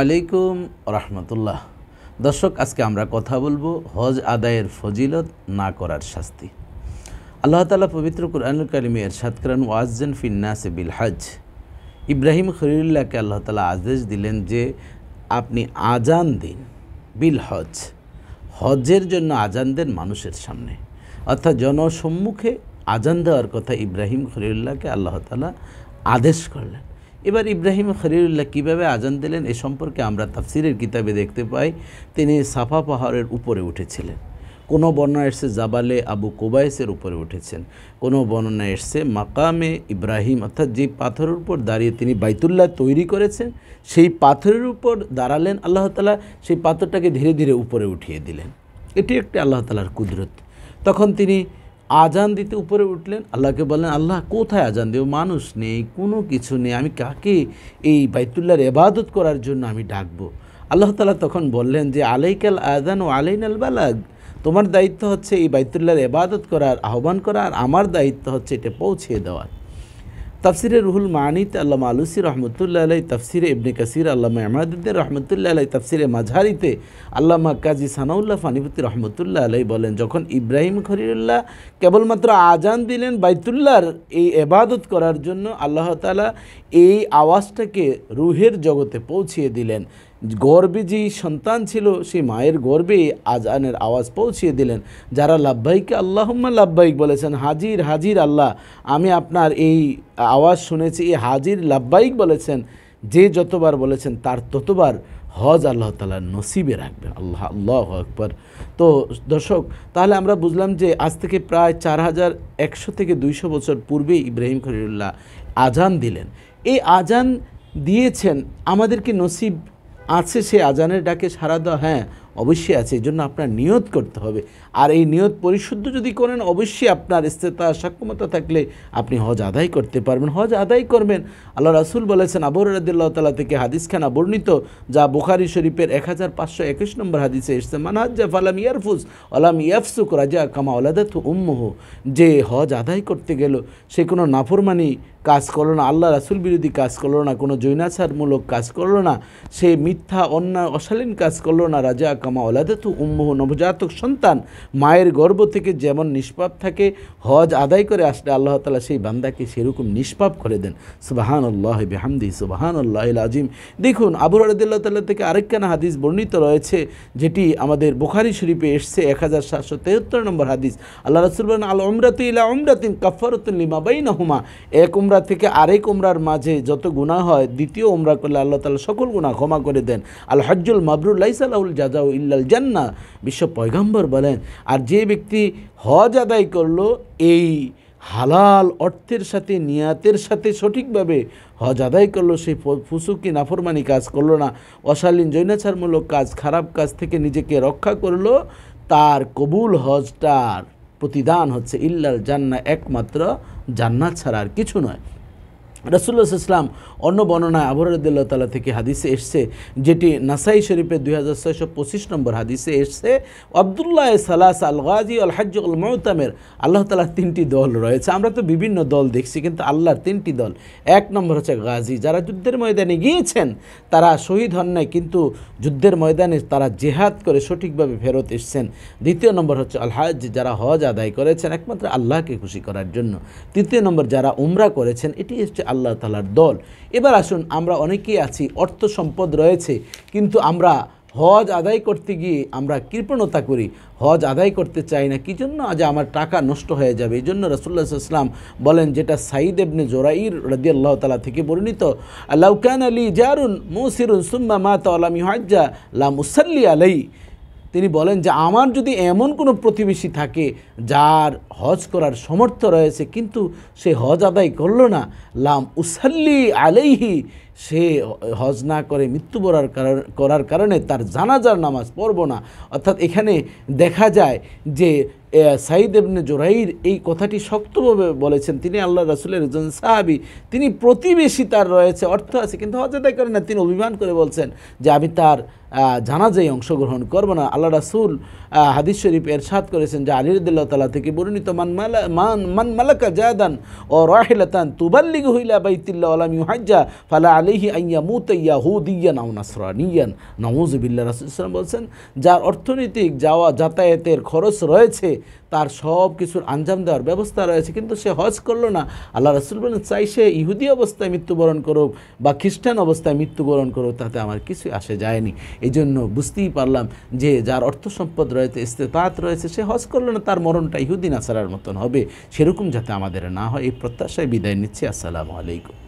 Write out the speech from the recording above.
আলাইকুম রহমতুল্লাহ দর্শক আজকে আমরা কথা বলবো হজ আদায়ের ফজিলত না করার শাস্তি আল্লাহ তালা পবিত্র কুরআনুল কালিমে সাতকরান ওয়াজেন ফিন্নাসে বিল হজ ইব্রাহিম খরিউল্লাহকে আল্লাহ তালা আদেশ দিলেন যে আপনি আজান দিন বিল হজ হজের জন্য আজান দেন মানুষের সামনে অর্থাৎ জনসম্মুখে আজান দেওয়ার কথা ইব্রাহিম খরিউল্লাহকে আল্লাহ তালা আদেশ করলেন এবার ইব্রাহিম খরিউল্লাহ কীভাবে আজান দিলেন এ সম্পর্কে আমরা তাফসিরের কিতাবে দেখতে পাই তিনি সাফা পাহাড়ের উপরে উঠেছিলেন কোনো বর্ণনা এসছে জাবালে আবু কোবায়েসের উপরে উঠেছেন কোনো বর্ণনা এসছে মাকামে ইব্রাহিম অর্থাৎ যে পাথরের উপর দাঁড়িয়ে তিনি বাইতুল্লাহ তৈরি করেছেন সেই পাথরের উপর দাঁড়ালেন আল্লাহ তালা সেই পাথরটাকে ধীরে ধীরে উপরে উঠিয়ে দিলেন এটি একটি আল্লাহ তালার কুদরত তখন তিনি আজান দিতে উপরে উঠলেন আল্লাহকে বললেন আল্লাহ কোথায় আজান দেব মানুষ নেই কোনো কিছু নেই আমি কাকে এই বাইতুল্লাহর এবাদত করার জন্য আমি ডাকবো আল্লাহ তালা তখন বললেন যে আলাইকাল আজান ও আলাইন আল বালাগ তোমার দায়িত্ব হচ্ছে এই বাইতুল্লাহর এবাদত করার আহ্বান করা আর আমার দায়িত্ব হচ্ছে এটা পৌঁছে দেওয়ার তাফসিরে রুহুল মানিত আল্লাহ আলুসি রহমতুল্লাহ আলাই তাফসিরে ইবনে কাসির আল্লামা এমাদুদ্দিন রহমতুল্লাহ আলাই তাফসিরে মাঝারিতে আল্লামা কাজী সানাউল্লাহ ফানিপতি রহমতুল্লাহ আলাই বলেন যখন ইব্রাহিম খরিউল্লাহ কেবলমাত্র আজান দিলেন বাইতুল্লাহর এই এবাদত করার জন্য আল্লাহ তালা এই আওয়াজটাকে রুহের জগতে পৌঁছিয়ে দিলেন গর্বে যেই সন্তান ছিল সেই মায়ের গর্বে আজানের আওয়াজ পৌঁছিয়ে দিলেন যারা লাভবাইকে আল্লাহম্মা লাভবাহিক বলেছেন হাজির হাজির আল্লাহ আমি আপনার এই আওয়াজ শুনেছি এই হাজির লাভবাহিক বলেছেন যে যতবার বলেছেন তার ততবার হজ আল্লাহ তালা নসিবে রাখবেন আল্লাহ আল্লাহ একবার তো দর্শক তাহলে আমরা বুঝলাম যে আজ থেকে প্রায় চার হাজার একশো থেকে দুইশো বছর পূর্বেই ইব্রাহিম খলিল্লাহ আজান দিলেন এই আজান দিয়েছেন আমাদেরকে নসিব আছে সে আজানের ডাকে সারা দেওয়া হ্যাঁ অবশ্যই আছে এই জন্য আপনার নিয়ত করতে হবে আর এই নিয়ত পরিশুদ্ধ যদি করেন অবশ্যই আপনার স্থিরতা সক্ষমতা থাকলে আপনি হজ আদায় করতে পারবেন হজ আদায় করবেন আল্লাহ রাসুল বলেছেন আবর রাদিল্লাহ তালা থেকে হাদিস খানা বর্ণিত যা বুখারি শরীফের এক হাজার পাঁচশো একুশ নম্বর হাদিসে এসছে মানহাজ্জাফ আলাম ইয়ারফুজ আলাম ইয়াফসুক রাজা কামা থু উম্মহ যে হজ আদায় করতে গেল সে কোনো নাফরমানি কাজ করলো না আল্লাহ রাসুল বিরোধী কাজ করলো না কোনো জৈনাচারমূলক কাজ করলো না সে মিথ্যা অন্যায় অশালীন কাজ করলো না রাজা কামা ওলাদাতু উম্মহ নবজাতক সন্তান মায়ের গর্ব থেকে যেমন নিষ্পাপ থাকে হজ আদায় করে আসলে আল্লাহ তালা সেই বান্দাকে সেরকম নিষ্পাপ করে দেন সুবাহান আল্লাহ বেহামদি সুবাহান আল্লাহ আজিম দেখুন আবু রদুল্লাহ তাল্লাহ থেকে আরেকখানা হাদিস বর্ণিত রয়েছে যেটি আমাদের বুখারি শরীফে এসছে এক হাজার সাতশো তেহত্তর নম্বর হাদিস আল্লাহ রসুল আল উমরাত ইলা উমরাতিন কফরতুল্লিমা লিমা বাইনা হুমা এক উমরা থেকে আরেক উমরার মাঝে যত গুণা হয় দ্বিতীয় উমরা করলে আল্লাহ তালা সকল গুণা ক্ষমা করে দেন আল হজ্জুল মাবরুল লাইসালাউল জাজাউ ইল্লাল জান্না বিশ্ব পয়গাম্বর বলেন আর যে ব্যক্তি হজ আদায় করল এই হালাল অর্থের সাথে নিয়াতের সাথে সঠিকভাবে হজ আদায় করলো সেই ফুসুকি নাফরমানি কাজ করলো না অশালীন জৈনাচারমূলক কাজ খারাপ কাজ থেকে নিজেকে রক্ষা করলো তার কবুল হজটার প্রতিদান হচ্ছে ইল্লাল জান্না একমাত্র জান্নাত ছাড়া আর কিছু নয় রসুল্লাহ ইসলাম অন্য বর্ণনায় আবরদুল্লাহ তালা থেকে হাদিসে এসছে যেটি নাসাই শরীফের দুই হাজার ছয়শো পঁচিশ নম্বর হাদিসে এসছে আবদুল্লাহ সালাস আল গাজী আল হাজ উল মৌতামের আল্লাহ তালার তিনটি দল রয়েছে আমরা তো বিভিন্ন দল দেখছি কিন্তু আল্লাহর তিনটি দল এক নম্বর হচ্ছে গাজী যারা যুদ্ধের ময়দানে গিয়েছেন তারা শহীদ হন নাই কিন্তু যুদ্ধের ময়দানে তারা জেহাদ করে সঠিকভাবে ফেরত এসছেন দ্বিতীয় নম্বর হচ্ছে আল হাজ যারা হজ আদায় করেছেন একমাত্র আল্লাহকে খুশি করার জন্য তৃতীয় নম্বর যারা উমরা করেছেন এটি হচ্ছে আল্লাহ তালার দল এবার আসুন আমরা অনেকেই আছি অর্থ সম্পদ রয়েছে কিন্তু আমরা হজ আদায় করতে গিয়ে আমরা কৃপণতা করি হজ আদায় করতে চাই না কি জন্য আজ আমার টাকা নষ্ট হয়ে যাবে এই জন্য রসুল্লা সাল্লাম বলেন যেটা সাঈদ এবনে জোরাইর রদি আল্লাহ তালা থেকে বর্ণিত লাউকান আলী জারুন মুসিরুন সুম্মা মাতা আলামী হজ্জা লাম মুসাল্লি আলাই তিনি বলেন যে আমার যদি এমন কোনো প্রতিবেশী থাকে যার হজ করার সমর্থ রয়েছে কিন্তু সে হজ আদায় করল না লাম উসাল্লি আলেহি সে হজ না করে মৃত্যুবরার করার কারণে তার জানাজার নামাজ পড়ব না অর্থাৎ এখানে দেখা যায় যে সাইদ এবনে জোরাইর এই কথাটি শক্তভাবে বলেছেন তিনি আল্লাহ রাসুলের একজন সাহাবি তিনি প্রতিবেশী তার রয়েছে অর্থ আছে কিন্তু হজাদাই করেন না তিনি অভিমান করে বলছেন যে আমি তার জানাজাই অংশগ্রহণ করবো না আল্লাহ রাসুল হাদিস শরীফ এরশাদ করেছেন যে আলিরদুল্লাহ তালা থেকে বর্ণিত মান মালা মান মান মালাকা জাদান ও রাহেলাতান তুবাল্লিগ হইলা বাইতিল্লা আলাম ইউহাজ্জা ফালা আলিহি আইয়া মুত ইয়া হুদিয়া নাও ইয়ান নিয়ান বিল্লা রাসুল ইসলাম বলছেন যার অর্থনৈতিক যাওয়া যাতায়াতের খরচ রয়েছে তার সব কিছুর আঞ্জাম দেওয়ার ব্যবস্থা রয়েছে কিন্তু সে হজ করলো না আল্লাহ রাসুল বলেন চাই সে ইহুদি অবস্থায় মৃত্যুবরণ করুক বা খ্রিস্টান অবস্থায় মৃত্যুবরণ করুক তাতে আমার কিছুই আসে যায়নি এই জন্য বুঝতেই পারলাম যে যার অর্থ সম্পদ রয়েছে ইস্তেতাত রয়েছে সে হজ করলো না তার মরণটা ইহুদি আসার মতন হবে সেরকম যাতে আমাদের না হয় এই প্রত্যাশায় বিদায় নিচ্ছি আসসালামু আলাইকুম